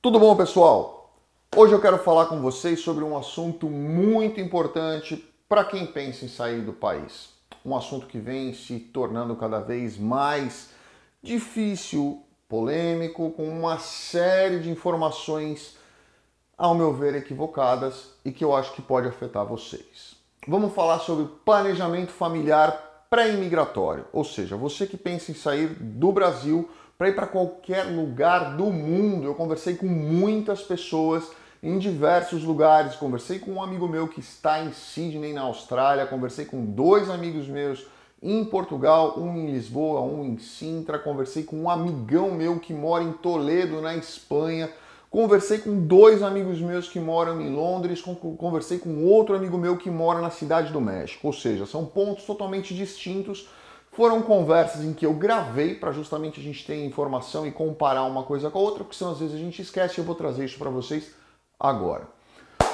Tudo bom, pessoal? Hoje eu quero falar com vocês sobre um assunto muito importante para quem pensa em sair do país. Um assunto que vem se tornando cada vez mais difícil, polêmico, com uma série de informações, ao meu ver, equivocadas e que eu acho que pode afetar vocês. Vamos falar sobre planejamento familiar pré-imigratório, ou seja, você que pensa em sair do Brasil para ir para qualquer lugar do mundo. Eu conversei com muitas pessoas em diversos lugares. Conversei com um amigo meu que está em Sydney, na Austrália. Conversei com dois amigos meus em Portugal, um em Lisboa, um em Sintra. Conversei com um amigão meu que mora em Toledo, na Espanha. Conversei com dois amigos meus que moram em Londres, conversei com outro amigo meu que mora na cidade do México. Ou seja, são pontos totalmente distintos, foram conversas em que eu gravei para justamente a gente ter informação e comparar uma coisa com a outra, porque senão às vezes a gente esquece. Eu vou trazer isso para vocês agora.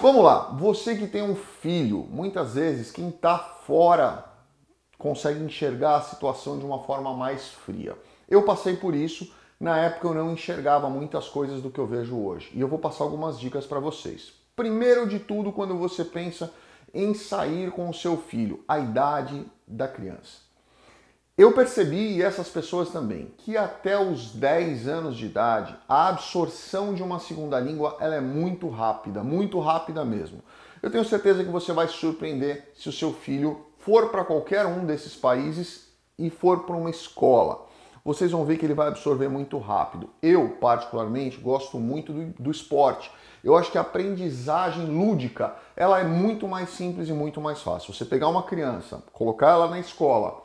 Vamos lá, você que tem um filho, muitas vezes quem está fora consegue enxergar a situação de uma forma mais fria. Eu passei por isso, na época eu não enxergava muitas coisas do que eu vejo hoje, e eu vou passar algumas dicas para vocês. Primeiro de tudo, quando você pensa em sair com o seu filho, a idade da criança. Eu percebi, e essas pessoas também, que até os 10 anos de idade, a absorção de uma segunda língua ela é muito rápida, muito rápida mesmo. Eu tenho certeza que você vai se surpreender se o seu filho for para qualquer um desses países e for para uma escola. Vocês vão ver que ele vai absorver muito rápido. Eu, particularmente, gosto muito do, do esporte. Eu acho que a aprendizagem lúdica ela é muito mais simples e muito mais fácil. Você pegar uma criança, colocar ela na escola,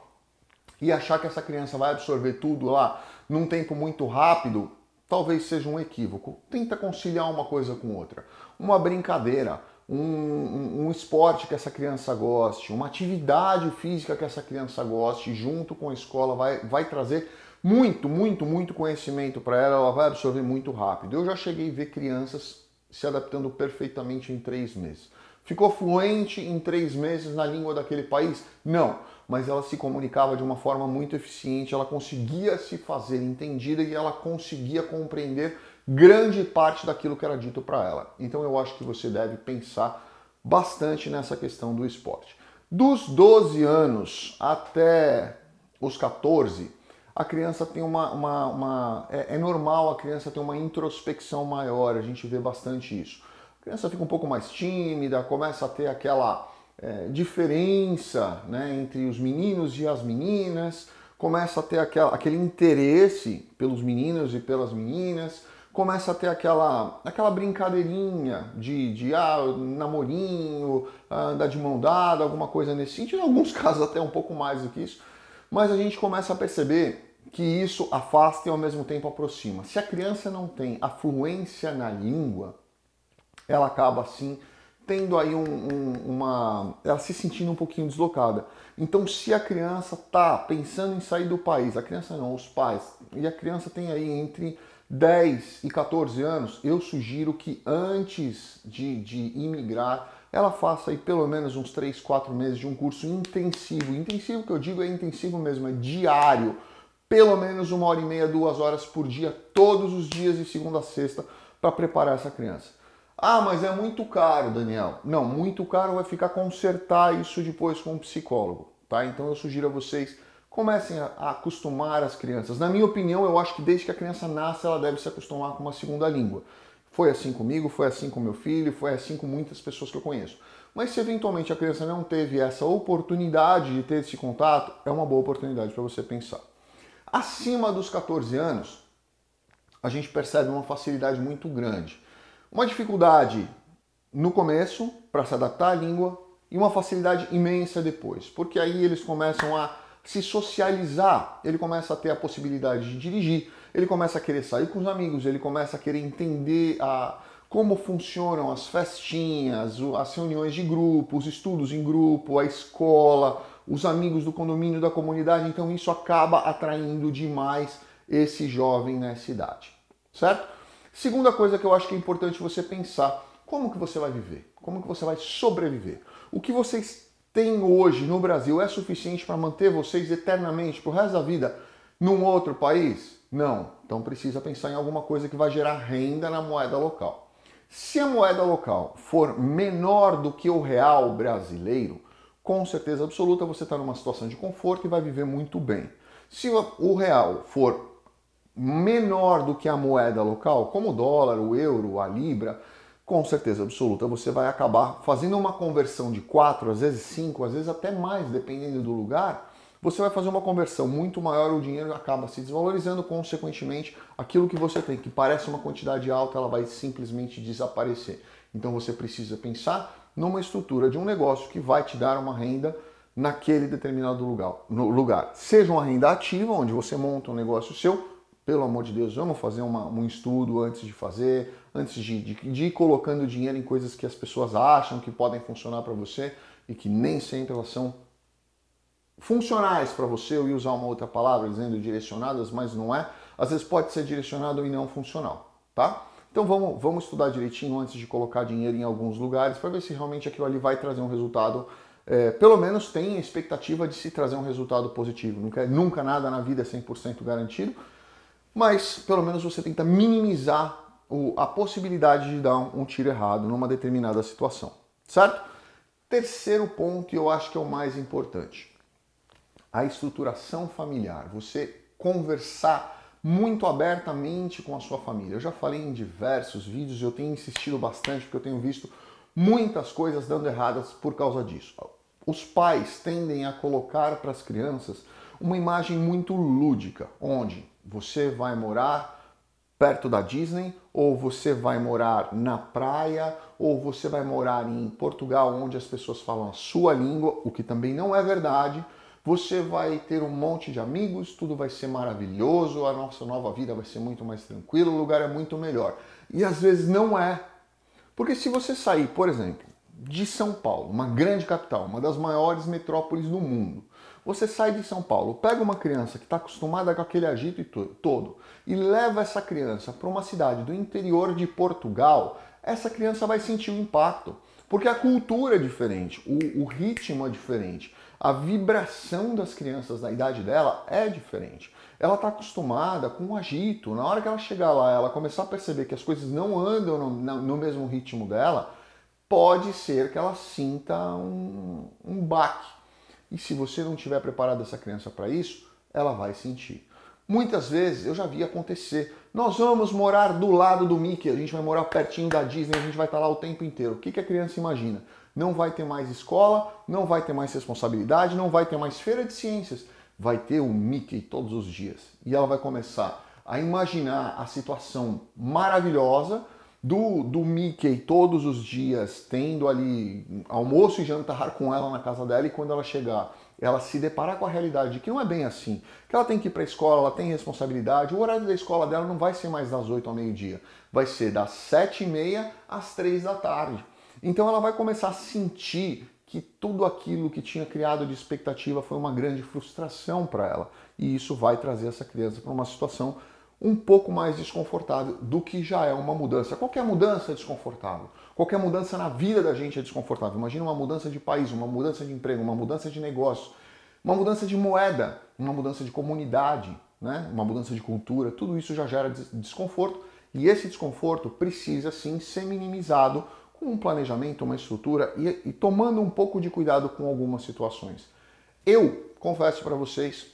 e achar que essa criança vai absorver tudo lá num tempo muito rápido, talvez seja um equívoco. Tenta conciliar uma coisa com outra. Uma brincadeira, um, um, um, esporte que essa criança goste, uma atividade física que essa criança goste, junto com a escola, vai, vai trazer muito, muito, muito conhecimento para ela, ela vai absorver muito rápido. Eu já cheguei a ver crianças se adaptando perfeitamente em três meses. Ficou fluente em três meses na língua daquele país? Não mas ela se comunicava de uma forma muito eficiente, ela conseguia se fazer entendida e ela conseguia compreender grande parte daquilo que era dito para ela. Então eu acho que você deve pensar bastante nessa questão do esporte. Dos 12 anos até os 14, a criança tem uma. uma, uma é, é, normal a criança ter uma introspecção maior, a gente vê bastante isso. A criança fica um pouco mais tímida, começa a ter aquela é, diferença né, entre os meninos e as meninas, começa a ter aquela, aquele interesse pelos meninos e pelas meninas, começa a ter aquela, aquela brincadeirinha de, de ah, namorinho, ah, andar de mão dada, alguma coisa nesse sentido, em alguns casos até um pouco mais do que isso, mas a gente começa a perceber que isso afasta e ao mesmo tempo aproxima. Se a criança não tem afluência na língua, ela acaba assim tendo aí um, um, uma. ela se sentindo um pouquinho deslocada. Então, se a criança tá pensando em sair do país, a criança não, os pais, e a criança tem aí entre 10 e 14 anos, eu sugiro que antes de, de imigrar, ela faça aí pelo menos uns 3, 4 meses de um curso intensivo. Intensivo que eu digo é intensivo mesmo, é diário. Pelo menos uma hora e meia, duas horas por dia, todos os dias de segunda a sexta, para preparar essa criança. Ah, mas é muito caro, Daniel. Não, muito caro vai ficar consertar isso depois com um psicólogo, tá? Então eu sugiro a vocês comecem a acostumar as crianças. Na minha opinião, eu acho que desde que a criança nasce, ela deve se acostumar com uma segunda língua. Foi assim comigo, foi assim com meu filho, foi assim com muitas pessoas que eu conheço. Mas se eventualmente a criança não teve essa oportunidade de ter esse contato, é uma boa oportunidade para você pensar. Acima dos 14 anos, a gente percebe uma facilidade muito grande. Uma dificuldade no começo para se adaptar à língua e uma facilidade imensa depois, porque aí eles começam a se socializar, ele começa a ter a possibilidade de dirigir, ele começa a querer sair com os amigos, ele começa a querer entender a, como funcionam as festinhas, as reuniões de grupo, os estudos em grupo, a escola, os amigos do condomínio, da comunidade. Então isso acaba atraindo demais esse jovem nessa idade, certo? Segunda coisa que eu acho que é importante você pensar, como que você vai viver? Como que você vai sobreviver? O que vocês têm hoje no Brasil é suficiente para manter vocês eternamente, pro resto da vida, num outro país? Não. Então precisa pensar em alguma coisa que vai gerar renda na moeda local. Se a moeda local for menor do que o real brasileiro, com certeza absoluta você está numa situação de conforto e vai viver muito bem. Se o real for menor do que a moeda local, como o dólar, o euro, a libra, com certeza absoluta você vai acabar fazendo uma conversão de 4, às vezes 5, às vezes até mais, dependendo do lugar. Você vai fazer uma conversão muito maior, o dinheiro acaba se desvalorizando, consequentemente, aquilo que você tem, que parece uma quantidade alta, ela vai simplesmente desaparecer. Então você precisa pensar numa estrutura de um negócio que vai te dar uma renda naquele determinado lugar, no lugar. Seja uma renda ativa, onde você monta um negócio seu, pelo amor de Deus, vamos fazer uma, um estudo antes de fazer, antes de, de, de ir colocando dinheiro em coisas que as pessoas acham que podem funcionar para você e que nem sempre elas são funcionais para você. Eu ia usar uma outra palavra dizendo direcionadas, mas não é. Às vezes pode ser direcionado e não funcional, tá? Então vamos, vamos estudar direitinho antes de colocar dinheiro em alguns lugares para ver se realmente aquilo ali vai trazer um resultado é, pelo menos tem a expectativa de se trazer um resultado positivo. Nunca, é, nunca nada na vida é 100% garantido, mas pelo menos você tenta minimizar o, a possibilidade de dar um, um tiro errado numa determinada situação, certo? Terceiro ponto, e eu acho que é o mais importante, a estruturação familiar. Você conversar muito abertamente com a sua família. Eu já falei em diversos vídeos, eu tenho insistido bastante porque eu tenho visto muitas coisas dando erradas por causa disso. Os pais tendem a colocar para as crianças uma imagem muito lúdica, onde você vai morar perto da Disney, ou você vai morar na praia, ou você vai morar em Portugal, onde as pessoas falam a sua língua, o que também não é verdade. Você vai ter um monte de amigos, tudo vai ser maravilhoso, a nossa nova vida vai ser muito mais tranquila, o lugar é muito melhor. E às vezes não é. Porque se você sair, por exemplo, de São Paulo, uma grande capital, uma das maiores metrópoles do mundo. Você sai de São Paulo, pega uma criança que está acostumada com aquele agito e todo e leva essa criança para uma cidade do interior de Portugal, essa criança vai sentir um impacto, porque a cultura é diferente, o, o ritmo é diferente, a vibração das crianças na idade dela é diferente. Ela está acostumada com o agito. Na hora que ela chegar lá, ela começar a perceber que as coisas não andam no, no mesmo ritmo dela, pode ser que ela sinta um, um baque. E se você não tiver preparado essa criança para isso, ela vai sentir. Muitas vezes eu já vi acontecer. Nós vamos morar do lado do Mickey, a gente vai morar pertinho da Disney, a gente vai estar tá lá o tempo inteiro. O que, que a criança imagina? Não vai ter mais escola, não vai ter mais responsabilidade, não vai ter mais feira de ciências. Vai ter o Mickey todos os dias. E ela vai começar a imaginar a situação maravilhosa do, do Mickey todos os dias, tendo ali almoço e jantar com ela na casa dela e quando ela chegar, ela se deparar com a realidade de que não é bem assim, que ela tem que ir para a escola, ela tem responsabilidade, o horário da escola dela não vai ser mais das 8 ao meio-dia, vai ser das 7 e meia às 3 da tarde. Então ela vai começar a sentir que tudo aquilo que tinha criado de expectativa foi uma grande frustração para ela. E isso vai trazer essa criança para uma situação um pouco mais desconfortável do que já é uma mudança. Qualquer mudança é desconfortável. Qualquer mudança na vida da gente é desconfortável. Imagina uma mudança de país, uma mudança de emprego, uma mudança de negócio, uma mudança de moeda, uma mudança de comunidade, né? uma mudança de cultura. Tudo isso já gera desconforto e esse desconforto precisa sim ser minimizado com um planejamento, uma estrutura e, e tomando um pouco de cuidado com algumas situações. Eu confesso para vocês,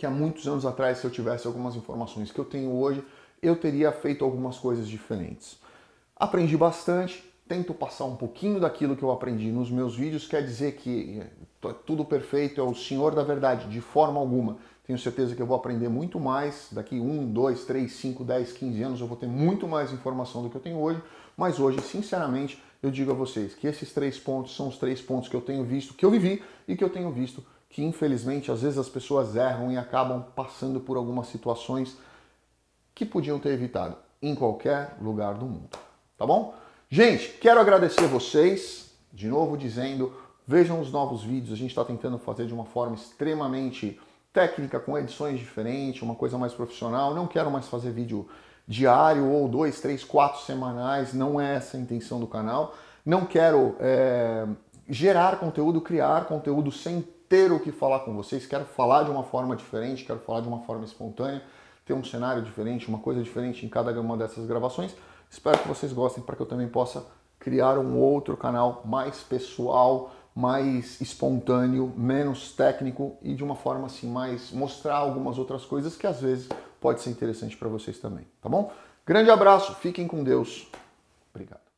que há muitos anos atrás, se eu tivesse algumas informações que eu tenho hoje, eu teria feito algumas coisas diferentes. Aprendi bastante, tento passar um pouquinho daquilo que eu aprendi nos meus vídeos, quer dizer que eh, é tudo perfeito, é o senhor da verdade, de forma alguma. Tenho certeza que eu vou aprender muito mais, daqui 1, 2, 3, 5, 10, 15 anos eu vou ter muito mais informação do que eu tenho hoje, mas hoje, sinceramente, eu digo a vocês que esses três pontos são os três pontos que eu tenho visto, que eu vivi e que eu tenho visto que infelizmente às vezes as pessoas erram e acabam passando por algumas situações que podiam ter evitado em qualquer lugar do mundo, tá bom? Gente, quero agradecer vocês, de novo dizendo, vejam os novos vídeos, a gente está tentando fazer de uma forma extremamente técnica, com edições diferentes, uma coisa mais profissional, não quero mais fazer vídeo diário ou dois, três, quatro semanais, não é essa a intenção do canal, não quero é, gerar conteúdo, criar conteúdo sem ter o que falar com vocês, quero falar de uma forma diferente, quero falar de uma forma espontânea, ter um cenário diferente, uma coisa diferente em cada uma dessas gravações. Espero que vocês gostem para que eu também possa criar um outro canal mais pessoal, mais espontâneo, menos técnico e de uma forma assim mais mostrar algumas outras coisas que às vezes pode ser interessante para vocês também, tá bom? Grande abraço, fiquem com Deus. Obrigado.